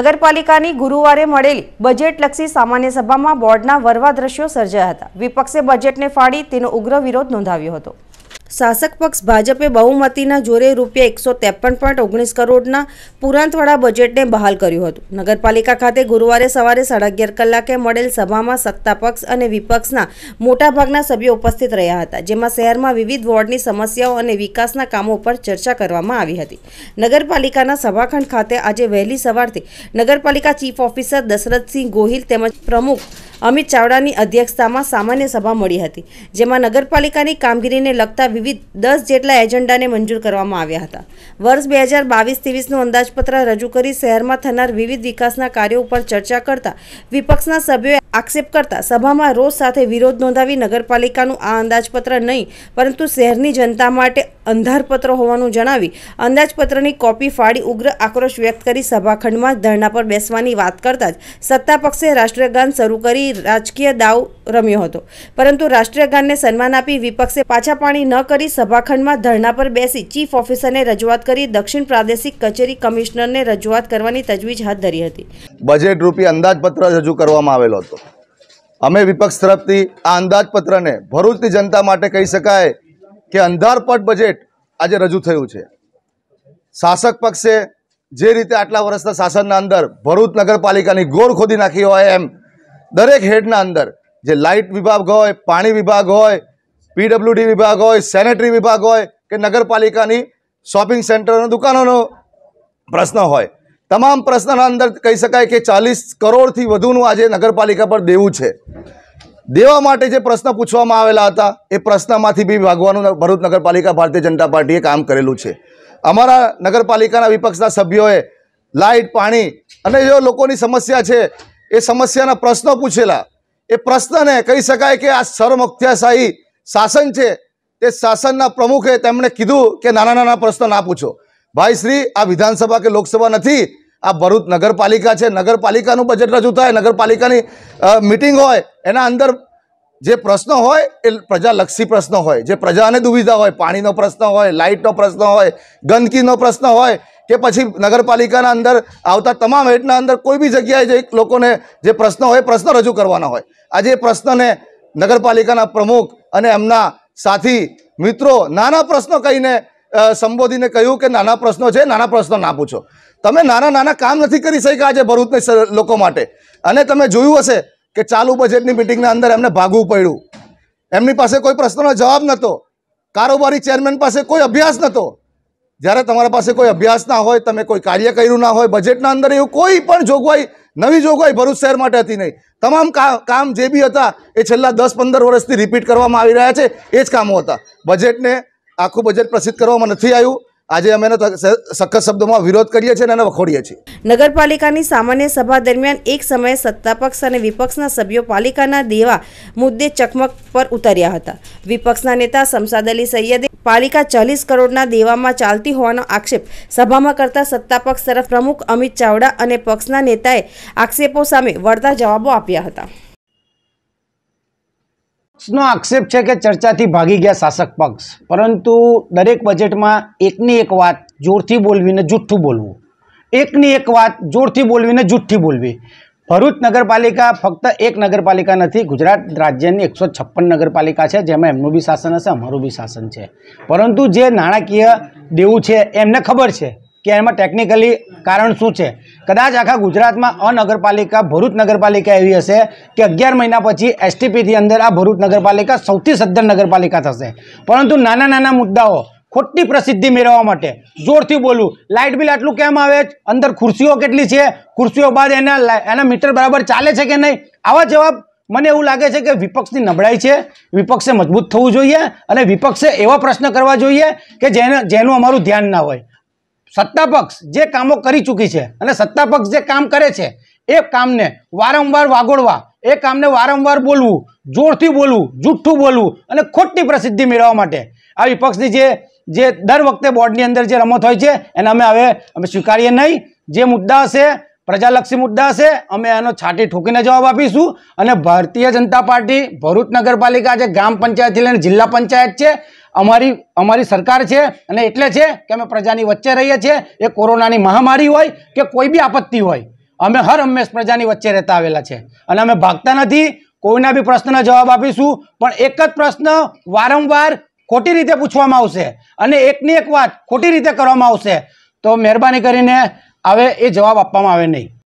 નગરપાલિકાની ગુરુવારે મળેલી બજેટલક્ષી સામાન્ય સભામાં બોર્ડના વરવા દ્રશ્યો સર્જાયા હતા વિપક્ષે બજેટને ફાડી તેનો ઉગ્ર વિરોધ નોંધાવ્યો હતો શાસક પક્ષ ભાજપે બહુમતીના જોરે રૂપિયા એકસો ત્રેપન પોઈન્ટ ઓગણીસ કરોડના પુરાંતવાળા બજેટને બહાલ કર્યું હતું નગરપાલિકા ખાતે ગુરુવારે સવારે સાડા અગિયાર કલાકે મળેલ સભામાં સત્તા પક્ષ અને વિપક્ષના મોટાભાગના સભ્યો ઉપસ્થિત રહ્યા હતા જેમાં શહેરમાં વિવિધ વોર્ડની સમસ્યાઓ અને વિકાસના કામો પર ચર્ચા કરવામાં આવી હતી નગરપાલિકાના સભાખંડ ખાતે આજે વહેલી સવારથી નગરપાલિકા ચીફ ઓફિસર દશરથસિંહ ગોહિલ તેમજ પ્રમુખ અમિત ચાવડાની અધ્યક્ષતામાં સામાન્ય સભા મળી હતી જેમાં નગરપાલિકાની કામગીરીને લગતા વિવિધ દસ જેટલા એજન્ડાને મંજૂર કરવામાં આવ્યા હતા વર્ષ બે હજાર બાવીસ ત્રેવીસનું અંદાજપત્ર રજૂ કરી શહેરમાં થનાર વિવિધ વિકાસના કાર્યો ઉપર ચર્ચા કરતા વિપક્ષના સભ્યોએ આક્ષેપ કરતા સભામાં રોષ સાથે વિરોધ નોંધાવી નગરપાલિકાનું આ અંદાજપત્ર નહીં પરંતુ શહેરની જનતા માટે અંધારપત્ર હોવાનું જણાવી અંદાજપત્રની કોપી ફાડી ઉગ્ર આક્રોશ વ્યક્ત કરી સભાખંડમાં ધરણા પર બેસવાની વાત કરતાં જ સત્તા પક્ષે રાષ્ટ્રીયગાન શરૂ કરી રાજકીય દાવ રમ્યો હતો પરંતુ રાષ્ટ્રીયગાનને સન્માન આપી વિપક્ષે પાછા પાણી ન કરી સભાખંડમાં ધરણા પર બેસી ચીફ ઓફિસરને રજૂઆત કરી દક્ષિણ પ્રાદેશિક કચેરી કમિશનરને રજૂઆત કરવાની તજવીજ હાથ ધરી હતી બજેટ રૂપી અંદાજપત્ર રજૂ કરવામાં આવેલો હતો અમે વિપક્ષ તરફથી આ અંદાજપત્રને ભરૂચની જનતા માટે કહી શકાય કે અંધારપટ બજેટ આજે રજૂ થયું છે શાસક પક્ષે જે રીતે આટલા વર્ષના શાસનના અંદર ભરૂચ નગરપાલિકાની ગોળ ખોદી નાખી હોય એમ દરેક હેડના અંદર જે લાઇટ વિભાગ હોય પાણી વિભાગ હોય પીડબ્લ્યુડી વિભાગ હોય સેનેટરી વિભાગ હોય કે નગરપાલિકાની શોપિંગ સેન્ટરના દુકાનોનો પ્રશ્ન હોય તમામ પ્રશ્નના અંદર કહી શકાય કે ચાલીસ કરોડથી વધુનું આજે નગરપાલિકા પર દેવું છે દેવા માટે જે પ્રશ્ન પૂછવામાં આવેલા હતા એ પ્રશ્નમાંથી બી ભાગવાનું ભરૂચ નગરપાલિકા ભારતીય જનતા પાર્ટીએ કામ કરેલું છે અમારા નગરપાલિકાના વિપક્ષના સભ્યોએ લાઇટ પાણી અને જે લોકોની સમસ્યા છે એ સમસ્યાના પ્રશ્નો પૂછેલા એ પ્રશ્નને કહી શકાય કે આ સરમુખ્યાશાહી શાસન છે તે શાસનના પ્રમુખે તેમણે કીધું કે નાના નાના પ્રશ્નો ના પૂછો ભાઈ શ્રી આ વિધાનસભા કે લોકસભા નથી આ ભરૂચ નગરપાલિકા છે નગરપાલિકાનું બજેટ રજૂ થાય નગરપાલિકાની મિટિંગ હોય એના અંદર જે પ્રશ્નો હોય એ પ્રજાલક્ષી પ્રશ્નો હોય જે પ્રજાને દુવિધા હોય પાણીનો પ્રશ્ન હોય લાઇટનો પ્રશ્ન હોય ગંદકીનો પ્રશ્ન હોય કે પછી નગરપાલિકાના અંદર આવતા તમામ હેઠના અંદર કોઈ બી જગ્યાએ જે લોકોને જે પ્રશ્નો હોય પ્રશ્ન રજૂ કરવાના હોય આજે પ્રશ્નને નગરપાલિકાના પ્રમુખ અને એમના સાથી મિત્રો નાના પ્રશ્નો કહીને સંબોધીને કહ્યું કે નાના પ્રશ્નો છે નાના પ્રશ્નો ના પૂછો તમે નાના નાના કામ નથી કરી શક્યા આજે ભરૂચના લોકો માટે અને તમે જોયું હશે કે ચાલુ બજેટની મિટિંગના અંદર એમને ભાગવું પડ્યું એમની પાસે કોઈ પ્રશ્નનો જવાબ નહોતો કારોબારી ચેરમેન પાસે કોઈ અભ્યાસ નહોતો જ્યારે તમારા પાસે કોઈ અભ્યાસ ના હોય તમે કોઈ કાર્ય કર્યું ના હોય બજેટના અંદર એવું કોઈ પણ જોગવાઈ નવી જોગવાઈ ભરૂચ શહેર માટે હતી નહીં તમામ કામ જે બી હતા એ છેલ્લા દસ પંદર વર્ષથી રિપીટ કરવામાં આવી રહ્યા છે એ જ કામો હતા બજેટને આખું બજેટ પ્રસિદ્ધ કરવામાં નથી આવ્યું આજે અમે સખત શબ્દોમાં વિરોધ કરીએ છીએ અને એને વખોડીએ છીએ નગરપાલિકાની સામાન્ય સભા દરમિયાન એક સમયે સત્તાપક્ષ અને વિપક્ષના સભ્યો પાલિકાના દેવા મુદ્દે ચકમક પર ઉતર્યા હતા વિપક્ષના નેતા શમસાદ અલી સૈયદે પાલિકા ચાલીસ કરોડના દેવામાં ચાલતી હોવાનો આક્ષેપ સભામાં કરતા સત્તાપક્ષ તરફ પ્રમુખ અમિત ચાવડા અને પક્ષના નેતાએ આક્ષેપો સામે વળતા જવાબો આપ્યા હતા પક્ષનો આક્ષેપ છે કે ચર્ચાથી ભાગી ગયા શાસક પક્ષ પરંતુ દરેક બજેટમાં એકની એક વાત જોરથી બોલવીને જૂઠ્ઠું બોલવું એકની એક વાત જોરથી બોલવીને જૂઠ્ઠી બોલવી ભરૂચ નગરપાલિકા ફક્ત એક નગરપાલિકા નથી ગુજરાત રાજ્યની એકસો છપ્પન નગરપાલિકા છે જેમાં એમનું બી શાસન હશે અમારું બી શાસન છે પરંતુ જે નાણાકીય દેવું છે એમને ખબર છે કે એમાં ટેકનિકલી કારણ શું છે કદાચ આખા ગુજરાતમાં અનગરપાલિકા ભરૂત નગરપાલિકા આવી હશે કે 11 મહિના પછી एसटीपी થી અંદર આ ભરૂત નગરપાલિકા સૌથી સદન નગરપાલિકા તસે પરંતુ નાના નાના મુદ્દાઓ ખોટી પ્રસિદ્ધિ મેળવવા માટે જોરથી બોલું લાઈટ બિલ આટલું કેમ આવે છે અંદર ખુરશીઓ કેટલી છે ખુરશીઓ બાદ એના એના મીટર બરાબર ચાલે છે કે નહીં આવા જવાબ મને એવું લાગે છે કે વિપક્ષ નિમડાઈ છે વિપક્ષે મજબૂત થવું જોઈએ અને વિપક્ષે એવા પ્રશ્ન કરવા જોઈએ કે જેનું અમારું ધ્યાન ના હોય સત્તા પક્ષ જે કામો કરી ચૂકી છે અને સત્તા પક્ષ જે કામ કરે છે એ કામને વારંવાર વાગોળવા એ કામને વારંવાર બોલવું જોરથી બોલવું જુઠ્ઠું બોલવું અને ખોટી પ્રસિદ્ધિ મેળવવા માટે આ વિપક્ષની જે જે દર વખતે બોર્ડની અંદર જે રમત હોય છે એને અમે હવે અમે સ્વીકારીએ નહીં જે મુદ્દા હશે પ્રજાલક્ષી મુદ્દા હશે અમે એનો છાટી ઠોકીને જવાબ આપીશું અને ભારતીય જનતા પાર્ટી ભરૂચ નગરપાલિકા જે ગ્રામ પંચાયતથી લઈને જિલ્લા પંચાયત છે અમારી અમારી સરકાર છે અને એટલે છે કે અમે પ્રજાની વચ્ચે રહીએ છીએ એ કોરોનાની મહામારી હોય કે કોઈ બી આપત્તિ હોય અમે હર હંમેશ પ્રજાની વચ્ચે રહેતા આવેલા છે અને અમે ભાગતા નથી કોઈના બી પ્રશ્નનો જવાબ આપીશું પણ એક જ પ્રશ્ન વારંવાર ખોટી રીતે પૂછવામાં આવશે અને એકની એક વાત ખોટી રીતે કરવામાં આવશે તો મહેરબાની કરીને આવે એ જવાબ આપવામાં આવે નહીં